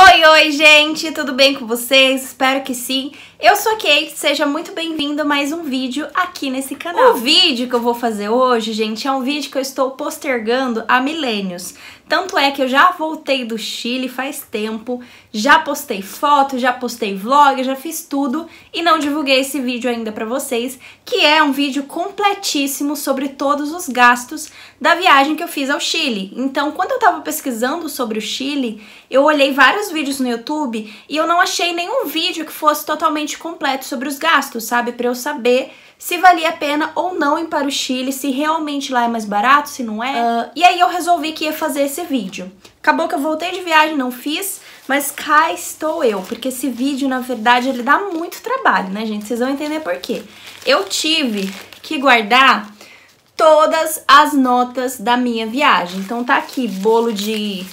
Oi, oi, gente, tudo bem com vocês? Espero que sim. Eu sou a Kate, seja muito bem-vindo a mais um vídeo aqui nesse canal. O vídeo que eu vou fazer hoje, gente, é um vídeo que eu estou postergando há milênios. Tanto é que eu já voltei do Chile faz tempo, já postei foto, já postei vlog, já fiz tudo e não divulguei esse vídeo ainda para vocês, que é um vídeo completíssimo sobre todos os gastos da viagem que eu fiz ao Chile. Então, quando eu tava pesquisando sobre o Chile, eu olhei vários vídeos no YouTube e eu não achei nenhum vídeo que fosse totalmente completo sobre os gastos, sabe? Para eu saber se valia a pena ou não ir para o Chile, se realmente lá é mais barato, se não é. Uh, e aí eu resolvi que ia fazer esse vídeo. Acabou que eu voltei de viagem, não fiz, mas cá estou eu, porque esse vídeo, na verdade, ele dá muito trabalho, né, gente? Vocês vão entender por quê. Eu tive que guardar todas as notas da minha viagem. Então tá aqui bolo de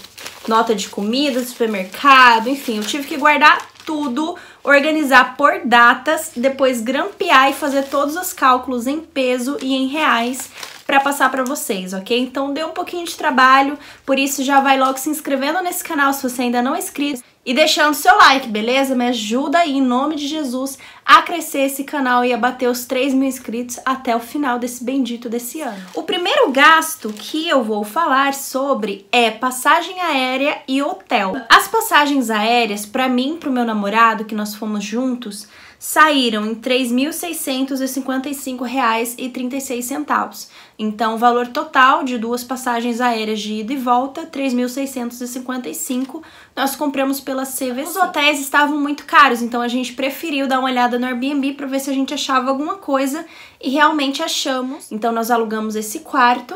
nota de comida, supermercado, enfim, eu tive que guardar tudo organizar por datas, depois grampear e fazer todos os cálculos em peso e em reais para passar para vocês, ok? Então deu um pouquinho de trabalho, por isso já vai logo se inscrevendo nesse canal se você ainda não é inscrito e deixando seu like, beleza? Me ajuda aí, em nome de Jesus, a crescer esse canal e a bater os 3 mil inscritos até o final desse bendito desse ano. O primeiro gasto que eu vou falar sobre é passagem aérea e hotel. As passagens aéreas, para mim e pro meu namorado, que nós fomos juntos, saíram em R$ 3.655,36. Então, o valor total de duas passagens aéreas de ida e volta, R$ 3.655, nós compramos pela CVC. Os hotéis estavam muito caros, então a gente preferiu dar uma olhada no Airbnb para ver se a gente achava alguma coisa e realmente achamos. Então, nós alugamos esse quarto.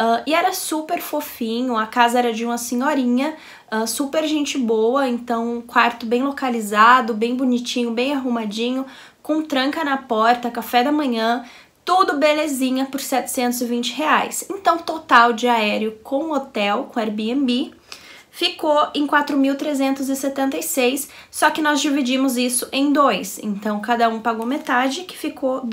Uh, e era super fofinho, a casa era de uma senhorinha, Uh, super gente boa, então um quarto bem localizado, bem bonitinho, bem arrumadinho, com tranca na porta, café da manhã, tudo belezinha por 720 reais. Então, total de aéreo com hotel, com Airbnb, ficou em 4.376, só que nós dividimos isso em dois. Então, cada um pagou metade, que ficou R$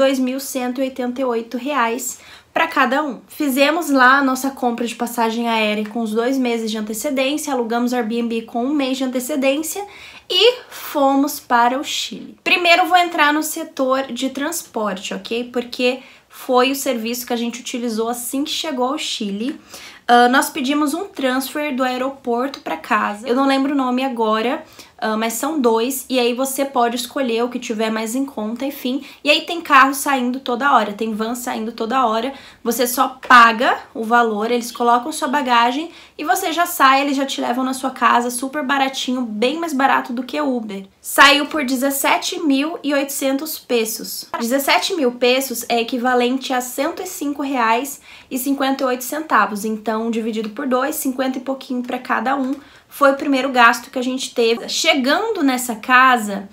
reais para cada um. Fizemos lá a nossa compra de passagem aérea com os dois meses de antecedência, alugamos Airbnb com um mês de antecedência e fomos para o Chile. Primeiro vou entrar no setor de transporte, ok? Porque foi o serviço que a gente utilizou assim que chegou ao Chile. Uh, nós pedimos um transfer do aeroporto para casa. Eu não lembro o nome agora, uh, mas são dois. E aí você pode escolher o que tiver mais em conta, enfim. E aí tem carro saindo toda hora, tem van saindo toda hora. Você só paga o valor, eles colocam sua bagagem e você já sai, eles já te levam na sua casa, super baratinho, bem mais barato do que Uber. Saiu por 17.800 pesos. 17 mil pesos é equivalente a 105 reais e 58 centavos. Então, dividido por 2, 50 e pouquinho para cada um, foi o primeiro gasto que a gente teve. Chegando nessa casa,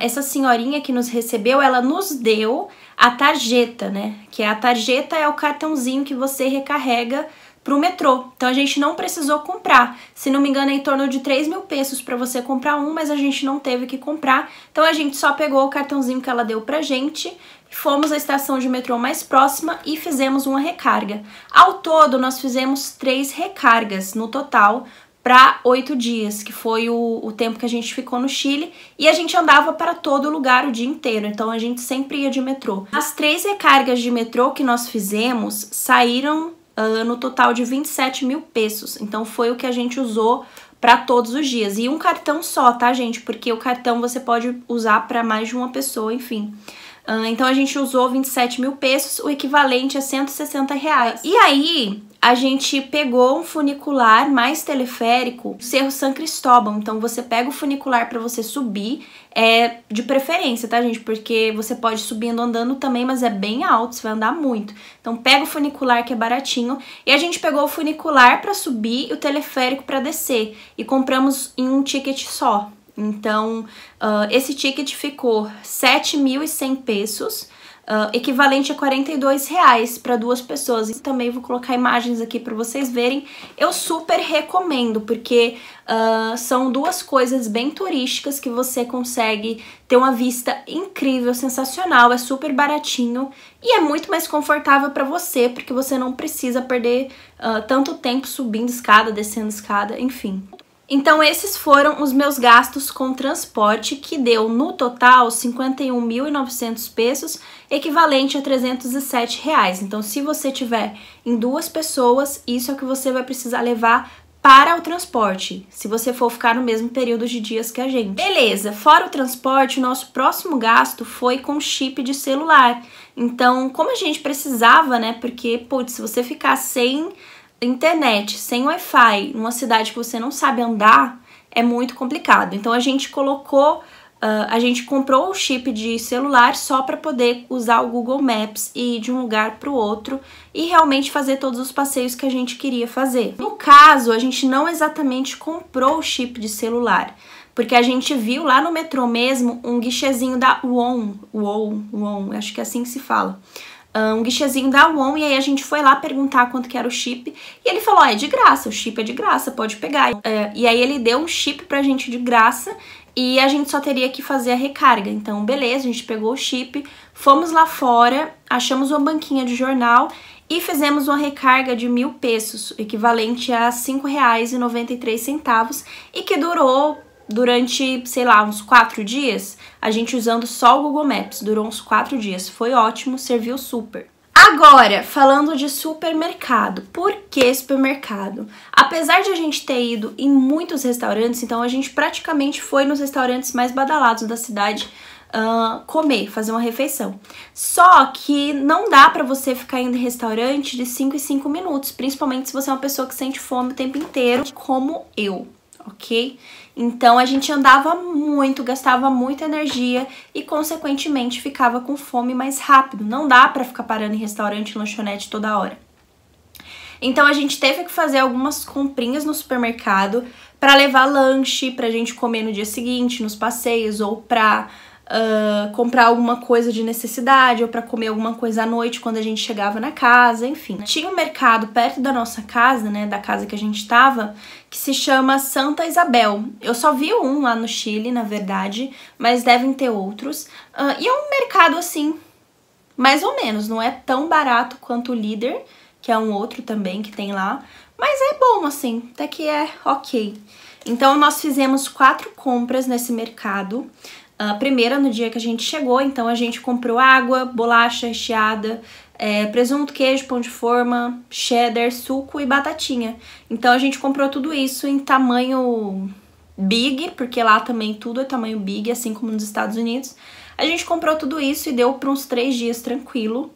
essa senhorinha que nos recebeu, ela nos deu a tarjeta, né? Que é a tarjeta é o cartãozinho que você recarrega para o metrô. Então a gente não precisou comprar. Se não me engano, é em torno de 3 mil pesos para você comprar um, mas a gente não teve que comprar. Então a gente só pegou o cartãozinho que ela deu pra gente, fomos à estação de metrô mais próxima e fizemos uma recarga. Ao todo, nós fizemos três recargas no total para oito dias, que foi o, o, tempo que a gente ficou no Chile, e a gente andava para todo lugar o dia inteiro, então a gente sempre ia de metrô. As três recargas de metrô que nós fizemos saíram uh, no total de 27 mil pesos. Então foi o que a gente usou para todos os dias. E um cartão só, tá, gente? Porque o cartão você pode usar para mais de uma pessoa, enfim. Uh, então a gente usou 27 mil pesos, o equivalente a 160 reais. E aí, a gente pegou um funicular mais teleférico, Cerro San Cristóbal. Então você pega o funicular para você subir, é de preferência, tá, gente? Porque você pode subindo andando também, mas é bem alto, você vai andar muito. Então pega o funicular que é baratinho, e a gente pegou o funicular para subir e o teleférico para descer, e compramos em um ticket só. Então, uh, esse ticket ficou 7.100 pesos Uh, equivalente a 42 reais para duas pessoas. E também vou colocar imagens aqui para vocês verem. Eu super recomendo, porque uh, são duas coisas bem turísticas que você consegue ter uma vista incrível, sensacional, é super baratinho e é muito mais confortável para você, porque você não precisa perder uh, tanto tempo subindo escada, descendo escada, enfim. Então esses foram os meus gastos com transporte, que deu no total 51.900 pesos, equivalente a 307 reais. Então se você tiver em duas pessoas, isso é o que você vai precisar levar para o transporte, se você for ficar no mesmo período de dias que a gente. Beleza, fora o transporte, o nosso próximo gasto foi com chip de celular. Então, como a gente precisava, né? Porque, putz, se você ficar sem internet, sem Wi-Fi, numa cidade que você não sabe andar, é muito complicado. Então a gente colocou, uh, a gente comprou o chip de celular só para poder usar o Google Maps e ir de um lugar para o outro e realmente fazer todos os passeios que a gente queria fazer. No caso, a gente não exatamente comprou o chip de celular, porque a gente viu lá no metrô mesmo um guichezinho da won UON, acho que é assim que se fala ah, um guichezinho da Won e aí a gente foi lá perguntar quanto que era o chip e ele falou, ah, é de graça, o chip é de graça, pode pegar. Eh, e aí ele deu um chip pra gente de graça e a gente só teria que fazer a recarga. Então, beleza, a gente pegou o chip, fomos lá fora, achamos uma banquinha de jornal e fizemos uma recarga de mil pesos, equivalente a R$ 5,93, e que durou durante, sei lá, uns quatro dias, a gente usando só o Google Maps, durou uns quatro dias. Foi ótimo, serviu super. Agora, falando de supermercado, por que supermercado? Apesar de a gente ter ido em muitos restaurantes, então a gente praticamente foi nos restaurantes mais badalados da cidade uh, comer, fazer uma refeição. Só que não dá para você ficar indo em restaurante de 5 em 5 minutos, principalmente se você é uma pessoa que sente fome o tempo inteiro, como eu ok? Então a gente andava muito, gastava muita energia e consequentemente ficava com fome mais rápido. Não dá para ficar parando em restaurante, lanchonete toda hora. Então a gente teve que fazer algumas comprinhas no supermercado para levar lanche pra gente comer no dia seguinte, nos passeios ou pra uh, comprar alguma coisa de necessidade ou para comer alguma coisa à noite quando a gente chegava na casa, enfim. Tinha um mercado perto da nossa casa, né, da casa que a gente estava, que se chama Santa Isabel. Eu só vi um lá no Chile, na verdade, mas devem ter outros. Uh, e é um mercado assim, mais ou menos, não é tão barato quanto o Líder, que é um outro também que tem lá, mas é bom assim, até que é ok. Então nós fizemos quatro compras nesse mercado a primeira no dia que a gente chegou, então a gente comprou água, bolacha recheada, é, presunto, queijo, pão de forma, cheddar, suco e batatinha. Então a gente comprou tudo isso em tamanho big, porque lá também tudo é tamanho big, assim como nos Estados Unidos. A gente comprou tudo isso e deu para uns três dias tranquilo.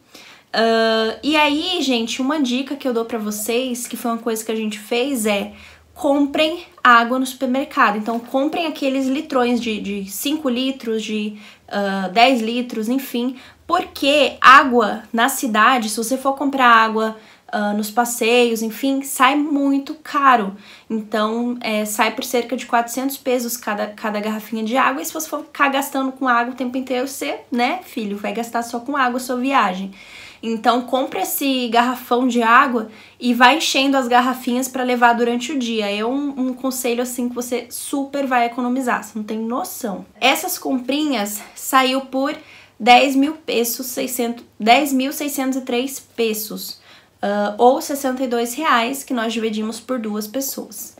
Uh, e aí, gente, uma dica que eu dou para vocês, que foi uma coisa que a gente fez, é comprem água no supermercado. Então, comprem aqueles litrões de, de 5 litros, de uh, ah, 10 litros, enfim, porque água na cidade, se você for comprar água uh, nos passeios, enfim, sai muito caro. Então, é, sai por cerca de 400 pesos cada, cada garrafinha de água. E se você for ficar gastando com água o tempo inteiro, você, né, filho, vai gastar só com água a sua viagem. Então compra esse garrafão de água e vai enchendo as garrafinhas para levar durante o dia. É um, um, conselho assim que você super vai economizar, você não tem noção. Essas comprinhas saiu por 10 mil pesos, 600, 10.603 pesos. Uh, ou 62 reais que nós dividimos por duas pessoas.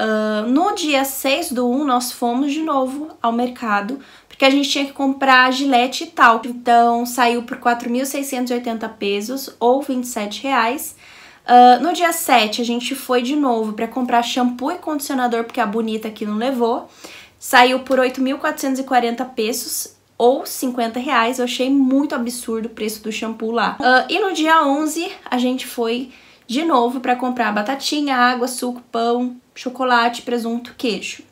Uh, no dia 6 do 1, nós fomos de novo ao mercado que a gente tinha que comprar gilete e tal. Então saiu por 4.680 pesos ou 27 reais. Uh, no dia 7 a gente foi de novo para comprar shampoo e condicionador, porque a bonita aqui não levou. Saiu por 8.440 pesos ou 50 reais. Eu achei muito absurdo o preço do shampoo lá. Uh, e no dia 11 a gente foi de novo para comprar batatinha, água, suco, pão, chocolate, presunto, queijo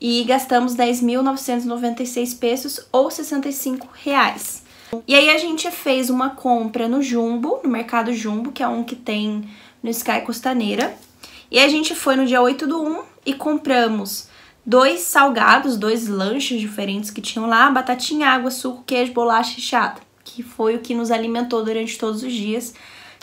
e gastamos 10.996 pesos ou 65 reais. E aí a gente fez uma compra no Jumbo, no Mercado Jumbo, que é um que tem no Sky Costaneira. E a gente foi no dia 8 do 1 e compramos dois salgados, dois lanches diferentes que tinham lá, batatinha, água, suco, queijo, bolacha e chata, que foi o que nos alimentou durante todos os dias.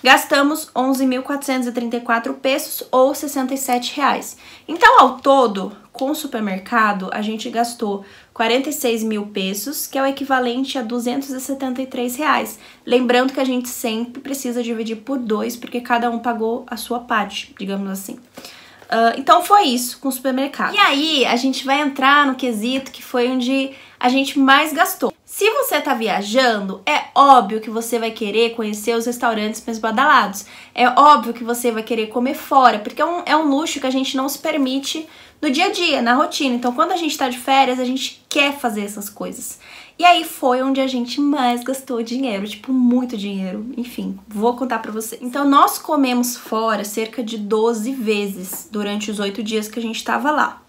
Gastamos 11.434 pesos ou 67 reais. Então, ao todo, com o supermercado, a gente gastou 46 mil pesos, que é o equivalente a 273 reais. Lembrando que a gente sempre precisa dividir por dois, porque cada um pagou a sua parte, digamos assim. Uh, então foi isso com o supermercado. E aí a gente vai entrar no quesito que foi onde a gente mais gastou. Se você está viajando, é óbvio que você vai querer conhecer os restaurantes mais badalados. É óbvio que você vai querer comer fora, porque é um, é um luxo que a gente não se permite no dia a dia, na rotina. Então, quando a gente está de férias, a gente quer fazer essas coisas. E aí foi onde a gente mais gastou dinheiro, tipo, muito dinheiro. Enfim, vou contar pra você. Então, nós comemos fora cerca de 12 vezes durante os oito dias que a gente estava lá.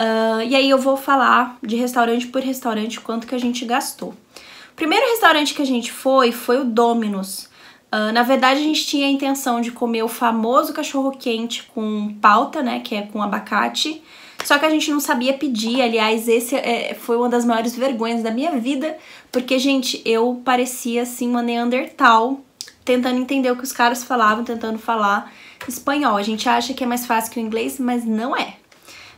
Uh, e aí eu vou falar de restaurante por restaurante quanto que a gente gastou. O primeiro restaurante que a gente foi foi o Domino's. Uh, ah, na verdade, a gente tinha a intenção de comer o famoso cachorro-quente com pauta, né? Que é com abacate. Só que a gente não sabia pedir. Aliás, esse é, foi uma das maiores vergonhas da minha vida. Porque, gente, eu parecia assim uma Neandertal, tentando entender o que os caras falavam, tentando falar espanhol. A gente acha que é mais fácil que o inglês, mas não é.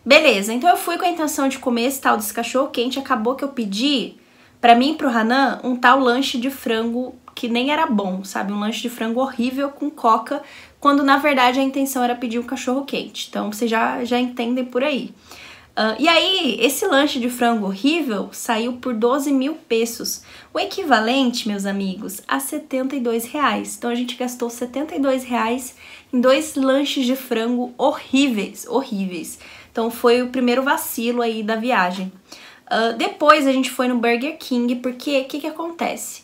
Beleza, então eu fui com a intenção de comer esse tal desse cachorro quente, acabou que eu pedi para mim e pro Hanan um tal lanche de frango que nem era bom, sabe? Um lanche de frango horrível com coca, quando na verdade a intenção era pedir um cachorro quente. Então vocês já, já entendem por aí. Uh, e aí, esse lanche de frango horrível saiu por 12 mil pesos, o equivalente, meus amigos, a 72 reais. Então a gente gastou 72 reais em dois lanches de frango horríveis, horríveis. Então foi o primeiro vacilo aí da viagem. Uh, depois a gente foi no Burger King, porque o que, que acontece?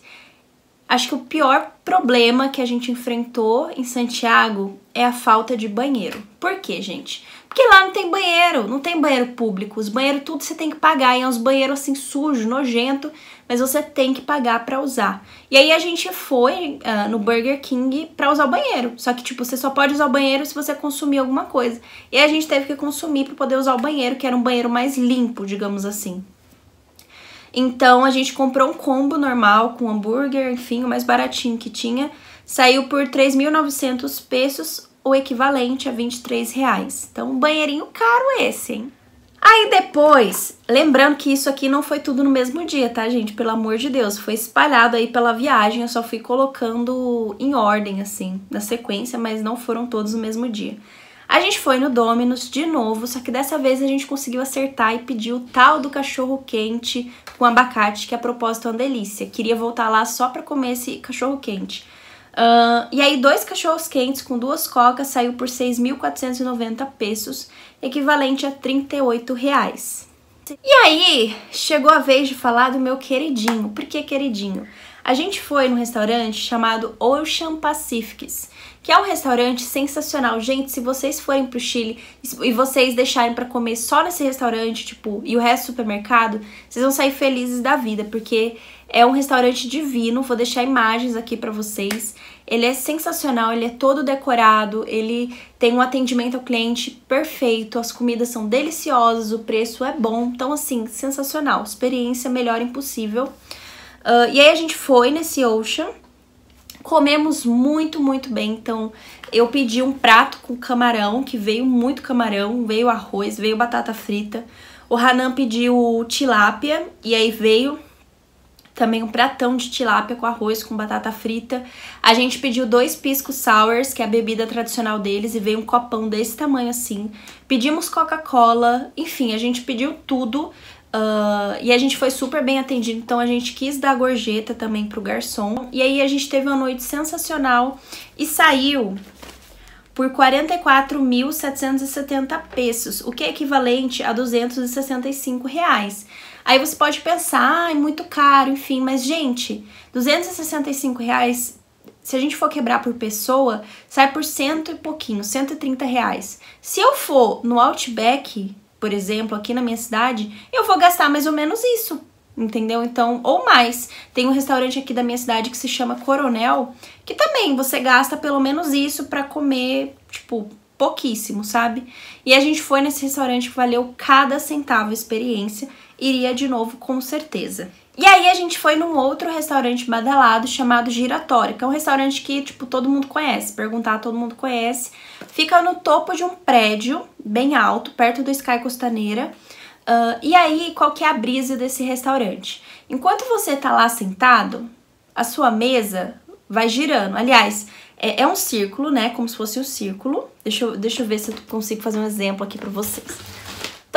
Acho que o pior problema que a gente enfrentou em Santiago é a falta de banheiro. Por quê, gente? Porque lá não tem banheiro, não tem banheiro público. Os banheiros tudo você tem que pagar, e é uns banheiros assim sujos, nojento mas você tem que pagar para usar. E aí a gente foi uh, no Burger King para usar o banheiro. Só que, tipo, você só pode usar o banheiro se você consumir alguma coisa. E a gente teve que consumir para poder usar o banheiro, que era um banheiro mais limpo, digamos assim. Então a gente comprou um combo normal com hambúrguer, enfim, o mais baratinho que tinha. Saiu por 3.900 pesos, o equivalente a 23 reais. Então, um banheirinho caro esse, hein? Aí depois, lembrando que isso aqui não foi tudo no mesmo dia, tá, gente? Pelo amor de Deus, foi espalhado aí pela viagem, eu só fui colocando em ordem, assim, na sequência, mas não foram todos no mesmo dia. A gente foi no Dominus de novo, só que dessa vez a gente conseguiu acertar e pediu o tal do cachorro quente com abacate, que a propósito é uma delícia. Queria voltar lá só pra comer esse cachorro quente. Uh, e aí, dois cachorros quentes com duas cocas saiu por 6.490 pesos, equivalente a 38 reais. E aí, chegou a vez de falar do meu queridinho. Por que queridinho? A gente foi num restaurante chamado Ocean Pacifics, que é um restaurante sensacional. Gente, se vocês forem pro Chile e vocês deixarem para comer só nesse restaurante, tipo, e o resto do supermercado, vocês vão sair felizes da vida, porque é um restaurante divino, vou deixar imagens aqui para vocês. Ele é sensacional, ele é todo decorado, ele tem um atendimento ao cliente perfeito, as comidas são deliciosas, o preço é bom, então assim, sensacional, experiência melhor impossível. Uh, e aí a gente foi nesse Ocean, comemos muito, muito bem, então eu pedi um prato com camarão, que veio muito camarão, veio arroz, veio batata frita. O Hanan pediu tilápia, e aí veio também um pratão de tilápia com arroz com batata frita. A gente pediu dois pisco sours, que é a bebida tradicional deles, e veio um copão desse tamanho assim. Pedimos Coca-Cola, enfim, a gente pediu tudo. Uh, e a gente foi super bem atendido, então a gente quis dar gorjeta também pro garçom. E aí a gente teve uma noite sensacional e saiu por 44.770 pesos, o que é equivalente a 265 reais. Aí você pode pensar, ah, é muito caro, enfim, mas gente, 265 reais, se a gente for quebrar por pessoa, sai por cento e pouquinho, 130 reais. Se eu for no Outback, por exemplo, aqui na minha cidade, eu vou gastar mais ou menos isso, entendeu? Então, ou mais. Tem um restaurante aqui da minha cidade que se chama Coronel, que também você gasta pelo menos isso para comer, tipo, pouquíssimo, sabe? E a gente foi nesse restaurante que valeu cada centavo a experiência iria de novo com certeza. E aí a gente foi num outro restaurante badalado chamado Giratório, que é um restaurante que, tipo, todo mundo conhece. Perguntar, todo mundo conhece. Fica no topo de um prédio bem alto, perto do Sky Costaneira. Uh, e aí, qual que é a brisa desse restaurante? Enquanto você tá lá sentado, a sua mesa vai girando. Aliás, é, é, um círculo, né? Como se fosse um círculo. Deixa eu, deixa eu ver se eu consigo fazer um exemplo aqui para vocês.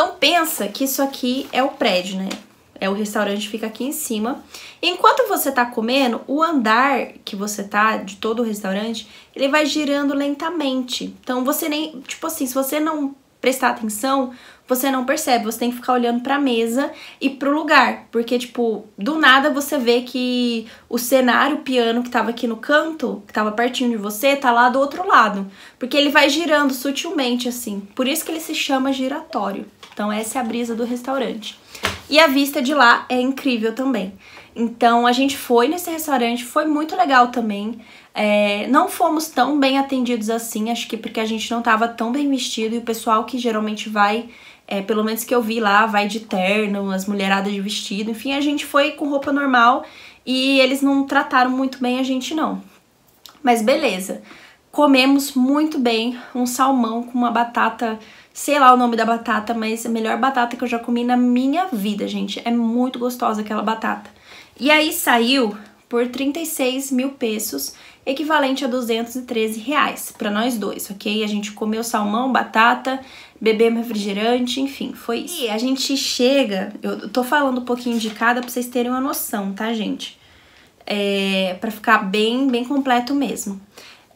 Então pensa que isso aqui é o prédio, né? É o restaurante fica aqui em cima. Enquanto você tá comendo, o andar que você tá de todo o restaurante, ele vai girando lentamente. Então você nem, tipo assim, se você não prestar atenção, você não percebe, você tem que ficar olhando para a mesa e pro lugar, porque tipo, do nada você vê que o cenário o piano que tava aqui no canto, que tava pertinho de você, tá lá do outro lado, porque ele vai girando sutilmente assim. Por isso que ele se chama giratório. Então essa é a brisa do restaurante. E a vista de lá é incrível também. Então a gente foi nesse restaurante, foi muito legal também. É, não fomos tão bem atendidos assim, acho que porque a gente não estava tão bem vestido e o pessoal que geralmente vai é, pelo menos que eu vi lá, vai de terno, as mulheradas de vestido, enfim, a gente foi com roupa normal e eles não trataram muito bem a gente, não. Mas beleza, comemos muito bem um salmão com uma batata, sei lá o nome da batata, mas a melhor batata que eu já comi na minha vida, gente. É muito gostosa aquela batata. E aí saiu por 36 mil pesos, equivalente a 213 reais para nós dois, ok? A gente comeu salmão, batata, bebemos refrigerante, enfim, foi isso. E a gente chega, eu tô falando um pouquinho de cada para vocês terem uma noção, tá, gente? É, para ficar bem, bem completo mesmo.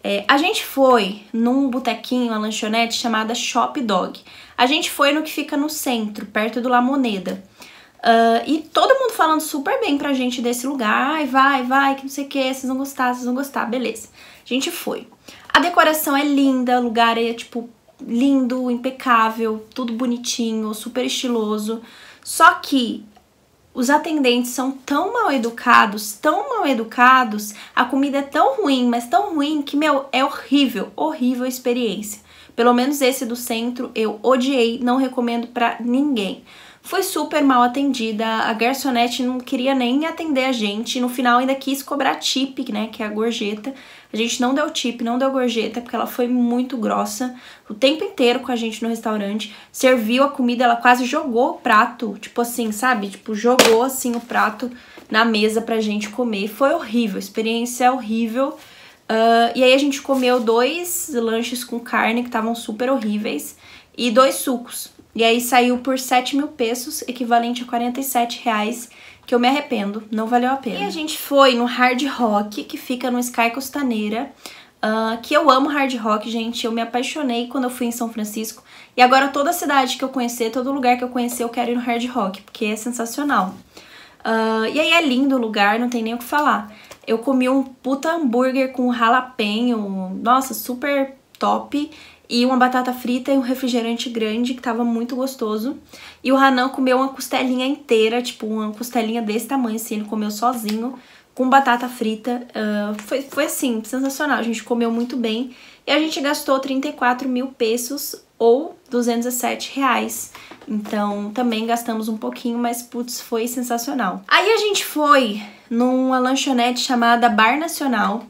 É, a gente foi num botequinho, uma lanchonete chamada Shop Dog. A gente foi no que fica no centro, perto do La Moneda. Uh, e todo mundo falando super bem pra gente desse lugar. Ai, vai, vai, que não sei o que, vocês vão gostar, vocês vão gostar, beleza. A gente foi. A decoração é linda, o lugar é, tipo, lindo, impecável, tudo bonitinho, super estiloso. Só que os atendentes são tão mal educados, tão mal educados, a comida é tão ruim, mas tão ruim que, meu, é horrível, horrível a experiência. Pelo menos esse do centro eu odiei, não recomendo para ninguém foi super mal atendida, a garçonete não queria nem atender a gente, no final ainda quis cobrar tip, né, que é a gorjeta. A gente não deu tip, não deu gorjeta, porque ela foi muito grossa o tempo inteiro com a gente no restaurante. Serviu a comida, ela quase jogou o prato, tipo assim, sabe? Tipo, jogou assim o prato na mesa pra gente comer. Foi horrível, experiência é horrível. Uh, e aí a gente comeu dois lanches com carne que estavam super horríveis e dois sucos. E aí saiu por 7 mil pesos, equivalente a 47 reais, que eu me arrependo, não valeu a pena. E a gente foi no Hard Rock, que fica no Sky Costaneira, uh, que eu amo hard rock, gente. Eu me apaixonei quando eu fui em São Francisco. E agora toda cidade que eu conhecer, todo lugar que eu conhecer, eu quero ir no hard rock, porque é sensacional. Uh, e aí é lindo o lugar, não tem nem o que falar. Eu comi um puta hambúrguer com jalapeno, nossa, super top e uma batata frita e um refrigerante grande que tava muito gostoso. E o Hanan comeu uma costelinha inteira, tipo uma costelinha desse tamanho, assim, ele comeu sozinho, com batata frita. Uh, foi, foi assim, sensacional, a gente comeu muito bem. E a gente gastou 34 mil pesos ou 207 reais. Então também gastamos um pouquinho, mas putz, foi sensacional. Aí a gente foi numa lanchonete chamada Bar Nacional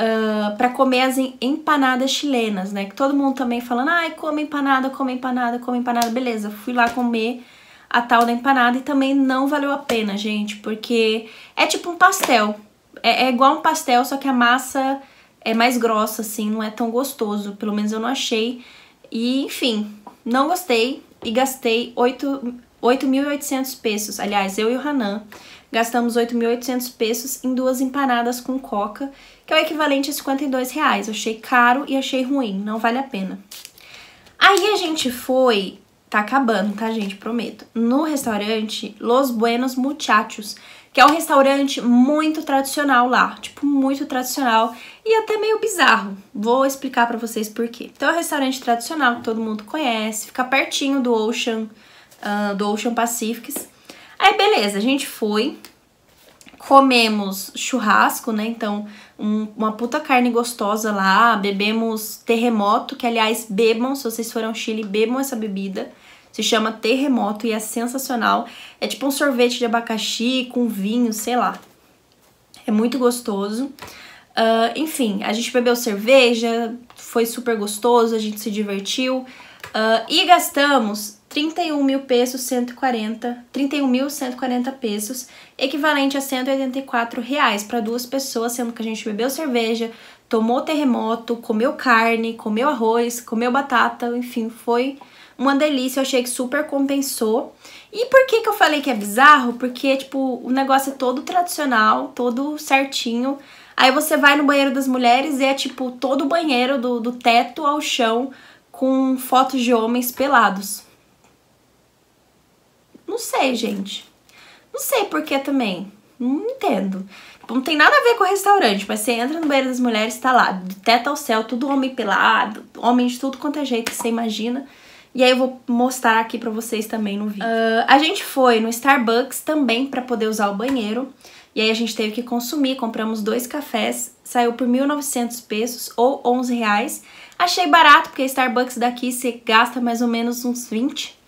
uh, ah, para comer as empanadas chilenas, né? Que todo mundo também falando, ai, come empanada, come empanada, come empanada. Beleza, fui lá comer a tal da empanada e também não valeu a pena, gente, porque é tipo um pastel. É, é igual um pastel, só que a massa é mais grossa, assim, não é tão gostoso. Pelo menos eu não achei. E, enfim, não gostei e gastei 8.800 pesos. Aliás, eu e o Hanan. Gastamos 8.800 pesos em duas empanadas com coca, que é o equivalente a 52 reais. Eu achei caro e achei ruim, não vale a pena. Aí a gente foi, tá acabando, tá gente, prometo, no restaurante Los Buenos Muchachos, que é um restaurante muito tradicional lá, tipo muito tradicional e até meio bizarro. Vou explicar para vocês por quê. Então é um restaurante tradicional que todo mundo conhece, fica pertinho do Ocean, uh, do Ocean Pacific, Aí beleza, a gente foi, comemos churrasco, né? Então, um, uma puta carne gostosa lá, bebemos terremoto, que aliás, bebam, se vocês forem ao Chile, bebam essa bebida. Se chama terremoto e é sensacional. É tipo um sorvete de abacaxi com vinho, sei lá. É muito gostoso. Uh, enfim, a gente bebeu cerveja, foi super gostoso, a gente se divertiu. Uh, e gastamos 31 mil pesos, 140, 31.140 pesos, equivalente a 184 reais para duas pessoas, sendo que a gente bebeu cerveja, tomou terremoto, comeu carne, comeu arroz, comeu batata, enfim, foi uma delícia, eu achei que super compensou. E por que, que eu falei que é bizarro? Porque, tipo, o negócio é todo tradicional, todo certinho, Aí você vai no banheiro das mulheres e é tipo todo o banheiro, do, do teto ao chão, com fotos de homens pelados. Não sei, gente. Não sei por que também. Não entendo. Tipo, não tem nada a ver com restaurante, mas você entra no banheiro das mulheres, tá lá, do teto ao céu, tudo homem pelado, homem de tudo quanto é jeito que você imagina. E aí eu vou mostrar aqui pra vocês também no vídeo. Uh, a gente foi no Starbucks também para poder usar o banheiro. E aí a gente teve que consumir, compramos dois cafés, saiu por 1.900 pesos ou 11 reais. Achei barato, porque Starbucks daqui você gasta mais ou menos uns 20.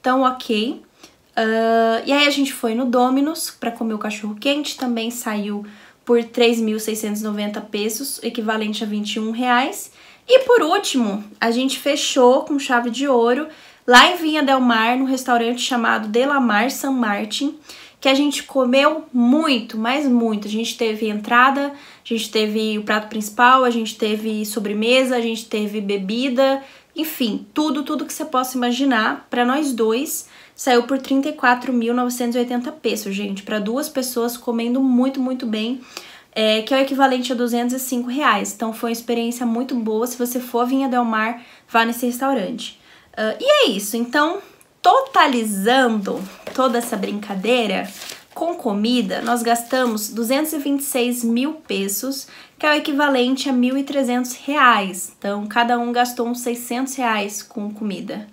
Então, ok. Uh, e aí a gente foi no Domino's para comer o cachorro quente, também saiu por 3.690 pesos, equivalente a 21 reais. E por último, a gente fechou com chave de ouro lá em Vinha Del Mar, num restaurante chamado Delamar San Martin que a gente comeu muito, mas muito. A gente teve entrada, a gente teve o prato principal, a gente teve sobremesa, a gente teve bebida, enfim, tudo, tudo que você possa imaginar para nós dois saiu por 34.980 pesos, gente, para duas pessoas comendo muito, muito bem. É, que é o equivalente a 205 reais. Então foi uma experiência muito boa. Se você for a Vinha Del Mar, vá nesse restaurante. Uh, e é isso. Então, Totalizando toda essa brincadeira, com comida, nós gastamos 226 mil pesos, que é o equivalente a 1.300 reais. Então, cada um gastou uns 600 reais com comida.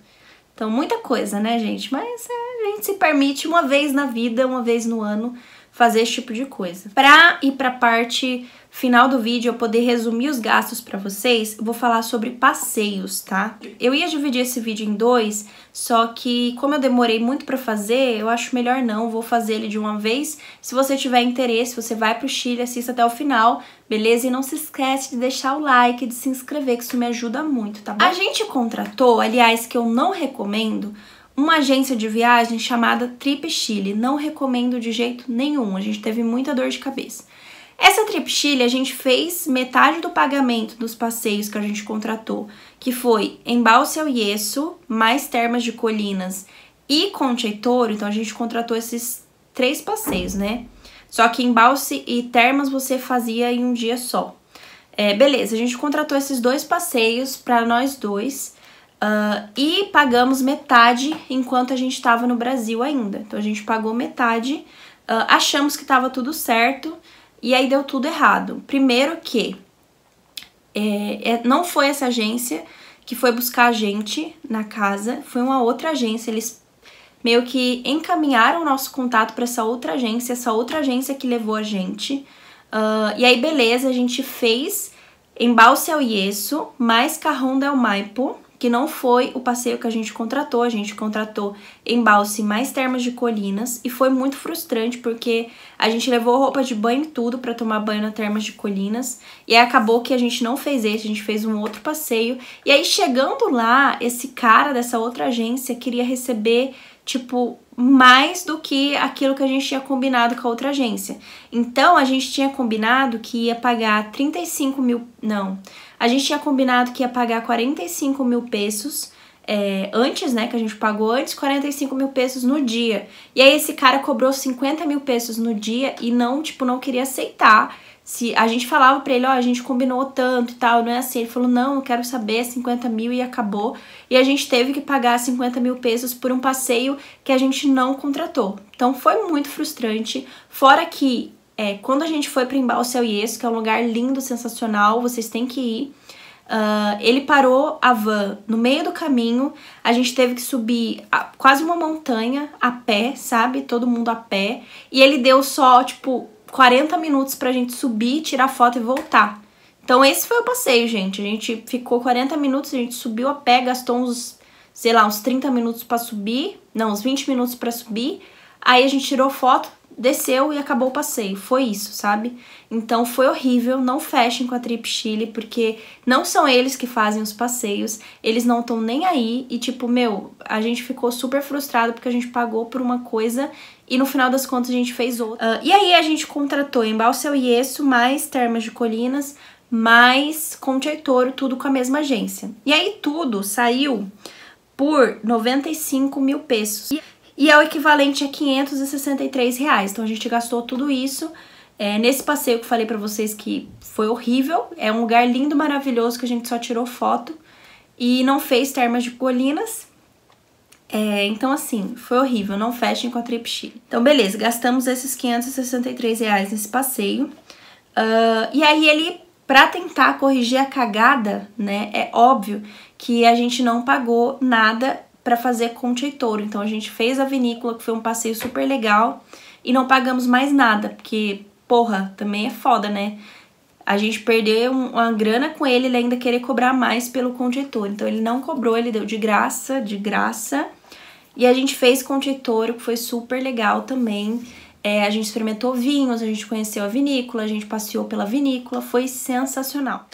Então, muita coisa, né, gente? Mas é, a gente se permite uma vez na vida, uma vez no ano, fazer esse tipo de coisa. Pra ir pra parte final do vídeo eu poder resumir os gastos para vocês, vou falar sobre passeios, tá? Eu ia dividir esse vídeo em dois, só que como eu demorei muito para fazer, eu acho melhor não, vou fazer ele de uma vez. Se você tiver interesse, você vai pro Chile, assista até o final, beleza? E não se esquece de deixar o like, de se inscrever, que isso me ajuda muito, tá bom? A gente contratou, aliás, que eu não recomendo, uma agência de viagem chamada Trip Chile. Não recomendo de jeito nenhum, a gente teve muita dor de cabeça. Essa trip Chile a gente fez metade do pagamento dos passeios que a gente contratou, que foi Embalse ao Iesso, mais Termas de Colinas e Toro. então a gente contratou esses três passeios, né? Só que Embalse e Termas você fazia em um dia só. É, beleza, a gente contratou esses dois passeios para nós dois uh, e pagamos metade enquanto a gente estava no Brasil ainda. Então a gente pagou metade, uh, achamos que estava tudo certo, e aí deu tudo errado. Primeiro que é, é, não foi essa agência que foi buscar a gente na casa, foi uma outra agência. Eles meio que encaminharam o nosso contato para essa outra agência, essa outra agência que levou a gente. Uh, e aí, beleza, a gente fez em Balsa ao Yeso, mais Carrão del Maipo, que não foi o passeio que a gente contratou. A gente contratou embalse mais termas de colinas e foi muito frustrante porque a gente levou roupa de banho e tudo para tomar banho na termas de colinas e aí acabou que a gente não fez esse, a gente fez um outro passeio. E aí chegando lá, esse cara dessa outra agência queria receber tipo mais do que aquilo que a gente tinha combinado com a outra agência. Então a gente tinha combinado que ia pagar 35 mil, não, a gente tinha combinado que ia pagar 45 mil pesos é, antes, né? Que a gente pagou antes 45 mil pesos no dia. E aí esse cara cobrou 50 mil pesos no dia e não, tipo, não queria aceitar. Se a gente falava pra ele, ó, oh, a gente combinou tanto e tal, não é assim. Ele falou, não, eu quero saber, 50 mil e acabou. E a gente teve que pagar 50 mil pesos por um passeio que a gente não contratou. Então foi muito frustrante. Fora que é, quando a gente foi para o Céu Yes, que é um lugar lindo, sensacional, vocês têm que ir. Uh, ele parou a van no meio do caminho, a gente teve que subir a, quase uma montanha a pé, sabe? Todo mundo a pé. E ele deu só, tipo, 40 minutos pra gente subir, tirar foto e voltar. Então esse foi o passeio, gente. A gente ficou 40 minutos, a gente subiu a pé, gastou uns, sei lá, uns 30 minutos para subir, não, uns 20 minutos para subir. Aí a gente tirou foto, desceu e acabou o passeio. Foi isso, sabe? Então foi horrível. Não fechem com a Trip Chile, porque não são eles que fazem os passeios, eles não estão nem aí. E tipo, meu, a gente ficou super frustrado porque a gente pagou por uma coisa e no final das contas a gente fez outra. Uh, e aí a gente contratou em Balseu Esso, mais Termas de Colinas, mais Conte Toro, tudo com a mesma agência. E aí tudo saiu por 95 mil pesos. E e é o equivalente a 563 reais. Então a gente gastou tudo isso é, nesse passeio que falei para vocês que foi horrível. É um lugar lindo, maravilhoso que a gente só tirou foto e não fez termas de colinas. É, então assim, foi horrível, não fechem com a Trip Chile. Então beleza, gastamos esses 563 reais nesse passeio. Uh, e aí ele, para tentar corrigir a cagada, né, é óbvio que a gente não pagou nada para fazer com e Então a gente fez a vinícola, que foi um passeio super legal, e não pagamos mais nada, porque, porra, também é foda, né? A gente perdeu uma grana com ele, ele ainda querer cobrar mais pelo Conte Então ele não cobrou, ele deu de graça, de graça. E a gente fez Conte que foi super legal também. É, a gente experimentou vinhos, a gente conheceu a vinícola, a gente passeou pela vinícola, foi sensacional.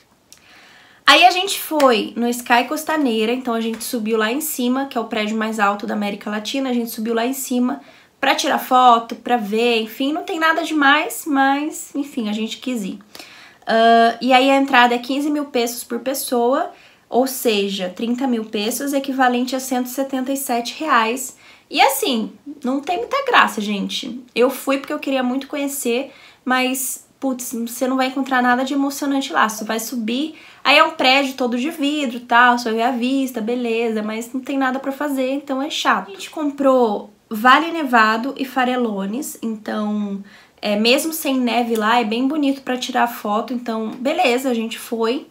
Aí a gente foi no Sky Costaneira, então a gente subiu lá em cima, que é o prédio mais alto da América Latina, a gente subiu lá em cima para tirar foto, para ver, enfim, não tem nada demais, mas enfim, a gente quis ir. Uh, e aí a entrada é 15 mil pesos por pessoa, ou seja, 30 mil pesos, equivalente a 177 reais. E assim, não tem muita graça, gente. Eu fui porque eu queria muito conhecer, mas, putz, você não vai encontrar nada de emocionante lá, você vai subir Aí é um prédio todo de vidro tal, só vê a vista, beleza, mas não tem nada para fazer, então é chato. A gente comprou Vale Nevado e Farelones, então é, mesmo sem neve lá, é bem bonito para tirar foto, então beleza, a gente foi.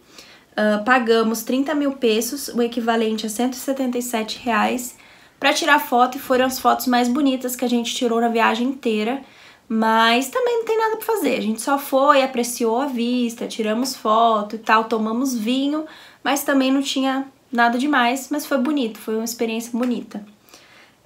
Uh, pagamos 30 mil pesos, o equivalente a 177 reais, para tirar foto e foram as fotos mais bonitas que a gente tirou na viagem inteira. Mas também não tem nada para fazer. A gente só foi, apreciou a vista, tiramos foto e tal, tomamos vinho, mas também não tinha nada demais, mas foi bonito, foi uma experiência bonita.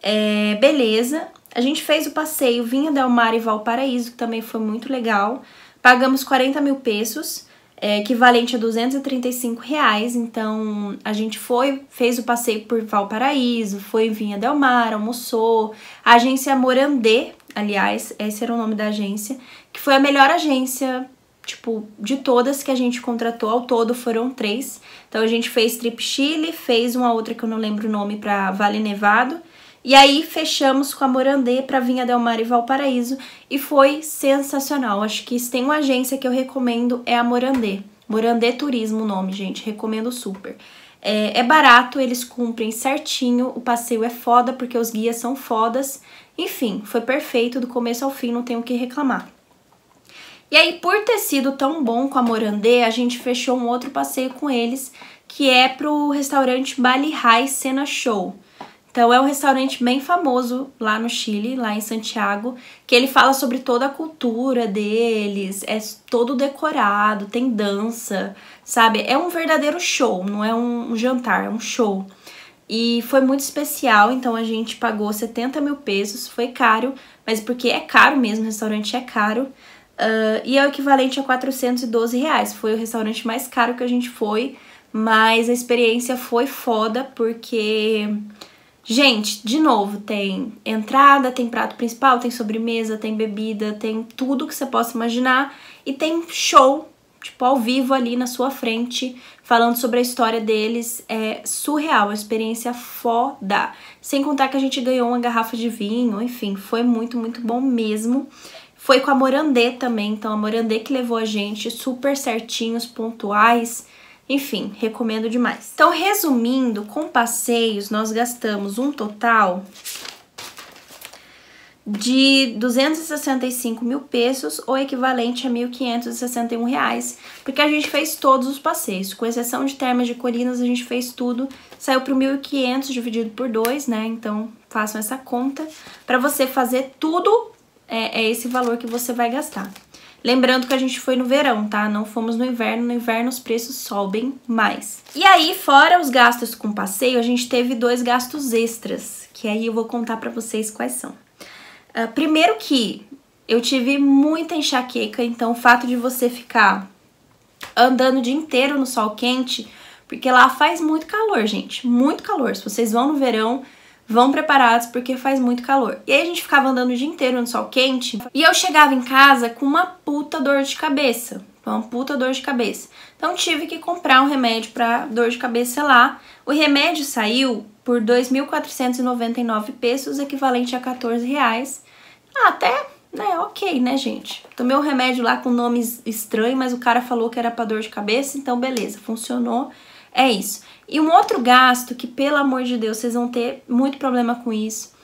É, beleza. A gente fez o passeio Vinha Del Mar e Valparaíso, que também foi muito legal. Pagamos 40 mil pesos, é, equivalente a 235 reais. Então, a gente foi, fez o passeio por Valparaíso, foi em Vinha Del Mar, almoçou. A agência Morandê aliás, esse era o nome da agência, que foi a melhor agência, tipo, de todas que a gente contratou, ao todo foram três. Então a gente fez Trip Chile, fez uma outra que eu não lembro o nome para Vale Nevado, e aí fechamos com a Morandê para Vinha Del Mar e Valparaíso e foi sensacional. Acho que se tem uma agência que eu recomendo é a Morandê. Morandê Turismo o nome, gente, recomendo super. É, é, barato, eles cumprem certinho, o passeio é foda porque os guias são fodas. Enfim, foi perfeito do começo ao fim, não tenho o que reclamar. E aí, por ter sido tão bom com a Morandê, a gente fechou um outro passeio com eles, que é pro restaurante Bali High Cena Show. Então é um restaurante bem famoso lá no Chile, lá em Santiago, que ele fala sobre toda a cultura deles, é todo decorado, tem dança, sabe? É um verdadeiro show, não é um jantar, é um show. E foi muito especial, então a gente pagou 70 mil pesos, foi caro, mas porque é caro mesmo, o restaurante é caro. Uh, e é o equivalente a 412 reais. Foi o restaurante mais caro que a gente foi, mas a experiência foi foda, porque Gente, de novo, tem entrada, tem prato principal, tem sobremesa, tem bebida, tem tudo que você possa imaginar e tem show, tipo, ao vivo ali na sua frente, falando sobre a história deles. É surreal, uma experiência foda. Sem contar que a gente ganhou uma garrafa de vinho, enfim, foi muito, muito bom mesmo. Foi com a Morandê também, então a Morandê que levou a gente super certinhos, pontuais enfim, recomendo demais. Então, resumindo, com passeios nós gastamos um total de 265 mil pesos, ou equivalente a 1.561 reais, porque a gente fez todos os passeios, com exceção de termas de colinas, a gente fez tudo, saiu para 1.500 dividido por 2, né? Então façam essa conta. Para você fazer tudo, é, é esse valor que você vai gastar. Lembrando que a gente foi no verão, tá? Não fomos no inverno. No inverno os preços sobem mais. E aí, fora os gastos com passeio, a gente teve dois gastos extras, que aí eu vou contar para vocês quais são. Uh, primeiro que eu tive muita enxaqueca, então o fato de você ficar andando o dia inteiro no sol quente, porque lá faz muito calor, gente, muito calor. Se vocês vão no verão, vão preparados porque faz muito calor. E aí a gente ficava andando o dia inteiro no sol quente e eu chegava em casa com uma puta dor de cabeça. Uma puta dor de cabeça. Então tive que comprar um remédio para dor de cabeça lá. O remédio saiu por 2.499 pesos, equivalente a 14 reais. Ah, até né, ok, né, gente? Tomei o um remédio lá com nomes estranho, mas o cara falou que era pra dor de cabeça, então beleza, funcionou. É isso. E um outro gasto que, pelo amor de Deus, vocês vão ter muito problema com isso.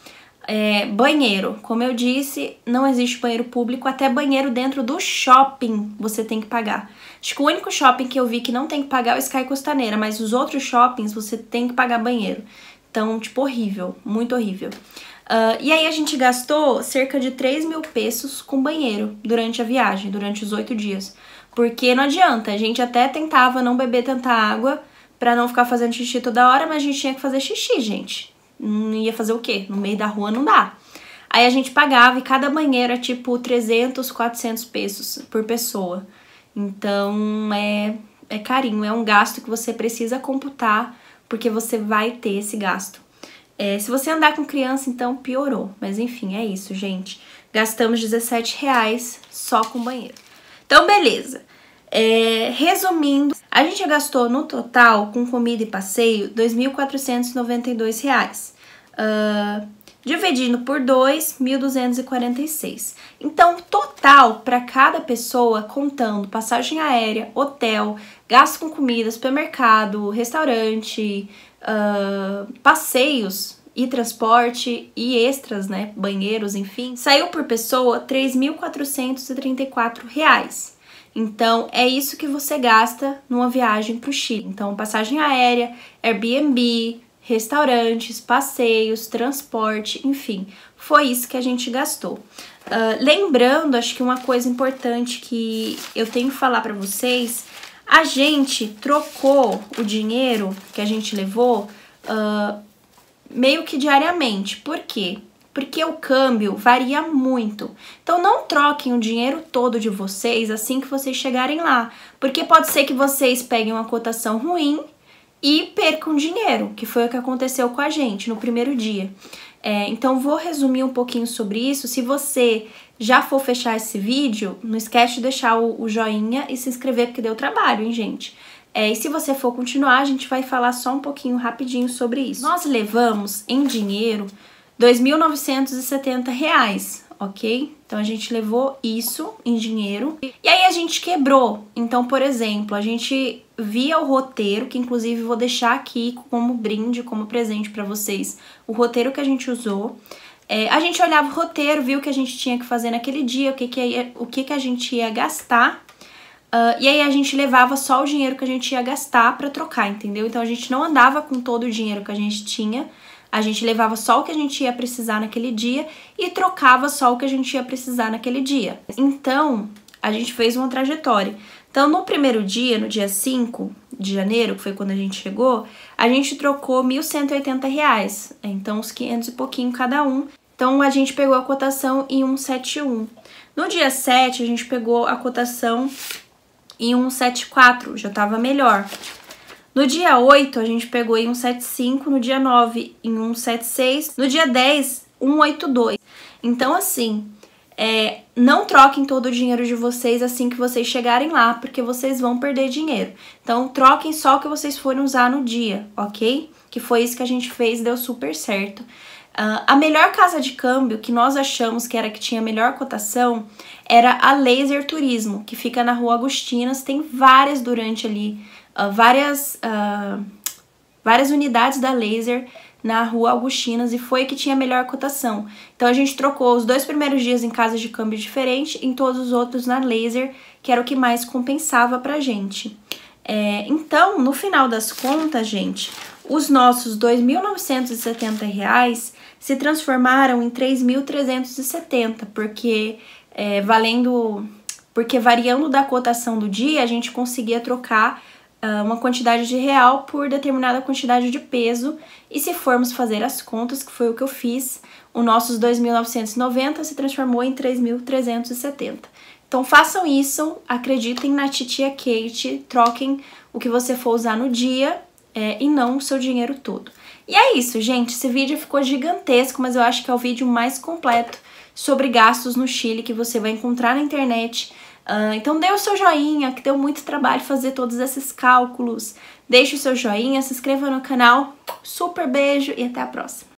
É, banheiro, como eu disse, não existe banheiro público, até banheiro dentro do shopping você tem que pagar. Acho que o único shopping que eu vi que não tem que pagar é o Sky Costaneira, mas os outros shoppings você tem que pagar banheiro. Então, tipo, horrível, muito horrível. Uh, e aí a gente gastou cerca de 3 mil pesos com banheiro durante a viagem, durante os oito dias. Porque não adianta, a gente até tentava não beber tanta água, para não ficar fazendo xixi toda hora, mas a gente tinha que fazer xixi, gente. Não hum, ia fazer o quê? No meio da rua não dá. Aí a gente pagava e cada banheiro é tipo 300, 400 pesos por pessoa. Então é, é carinho, é um gasto que você precisa computar porque você vai ter esse gasto. É, se você andar com criança, então piorou. Mas enfim, é isso, gente. Gastamos 17 reais só com banheiro. Então, beleza. É, resumindo, a gente gastou no total, com comida e passeio, R$ 2.492. Uh, dividindo por 2, 1.246. Então, total para cada pessoa, contando passagem aérea, hotel, gasto com comida, supermercado, restaurante, uh, passeios e transporte e extras, né, banheiros, enfim, saiu por pessoa R$ 3.434. Então, é isso que você gasta numa viagem para o Chile. Então, passagem aérea, Airbnb, restaurantes, passeios, transporte, enfim, foi isso que a gente gastou. Uh, lembrando, acho que uma coisa importante que eu tenho que falar para vocês, a gente trocou o dinheiro que a gente levou uh, meio que diariamente. Por quê? porque o câmbio varia muito. Então não troquem o dinheiro todo de vocês assim que vocês chegarem lá, porque pode ser que vocês peguem uma cotação ruim e percam dinheiro, que foi o que aconteceu com a gente no primeiro dia. É, então vou resumir um pouquinho sobre isso. Se você já for fechar esse vídeo, não esquece de deixar o, o joinha e se inscrever porque deu trabalho, hein, gente? É, e se você for continuar, a gente vai falar só um pouquinho rapidinho sobre isso. Nós levamos em dinheiro R$ 2.970, ok? Então a gente levou isso em dinheiro e aí a gente quebrou. Então, por exemplo, a gente via o roteiro, que inclusive vou deixar aqui como brinde, como presente para vocês, o roteiro que a gente usou. É, a gente olhava o roteiro, viu o que a gente tinha que fazer naquele dia, o que, que, ia, o que, que a gente ia gastar. Uh, e aí a gente levava só o dinheiro que a gente ia gastar para trocar, entendeu? Então a gente não andava com todo o dinheiro que a gente tinha, a gente levava só o que a gente ia precisar naquele dia e trocava só o que a gente ia precisar naquele dia. Então, a gente fez uma trajetória. Então, no primeiro dia, no dia 5 de janeiro, que foi quando a gente chegou, a gente trocou R$ 1.180, reais, é, então uns 500 e pouquinho cada um. Então, a gente pegou a cotação em 171. No dia 7, a gente pegou a cotação em 174, já estava melhor. No dia 8, a gente pegou em 175, no dia 9, em 176, no dia 10, 182. Então, assim, é, não troquem todo o dinheiro de vocês assim que vocês chegarem lá, porque vocês vão perder dinheiro. Então, troquem só o que vocês forem usar no dia, ok? Que foi isso que a gente fez, deu super certo. Uh, a melhor casa de câmbio que nós achamos que era que tinha melhor cotação era a Laser Turismo, que fica na rua Agustinas, tem várias durante ali ah, várias, uh, várias unidades da laser na rua Augustinas e foi que tinha melhor cotação. Então a gente trocou os dois primeiros dias em casa de câmbio diferente, em todos os outros na laser, que era o que mais compensava pra gente. É, então, no final das contas, gente, os nossos R$ 2.970 se transformaram em 3.370, porque é, valendo. Porque variando da cotação do dia, a gente conseguia trocar ah, uma quantidade de real por determinada quantidade de peso, e se formos fazer as contas, que foi o que eu fiz, o nossos 2.990 se transformou em 3.370. Então façam isso, acreditem na titia Kate, troquem o que você for usar no dia é, e não o seu dinheiro todo. E é isso, gente. Esse vídeo ficou gigantesco, mas eu acho que é o vídeo mais completo sobre gastos no Chile que você vai encontrar na internet. Ah, então dê o seu joinha, que deu muito trabalho fazer todos esses cálculos. Deixe o seu joinha, se inscreva no canal. Super beijo e até a próxima.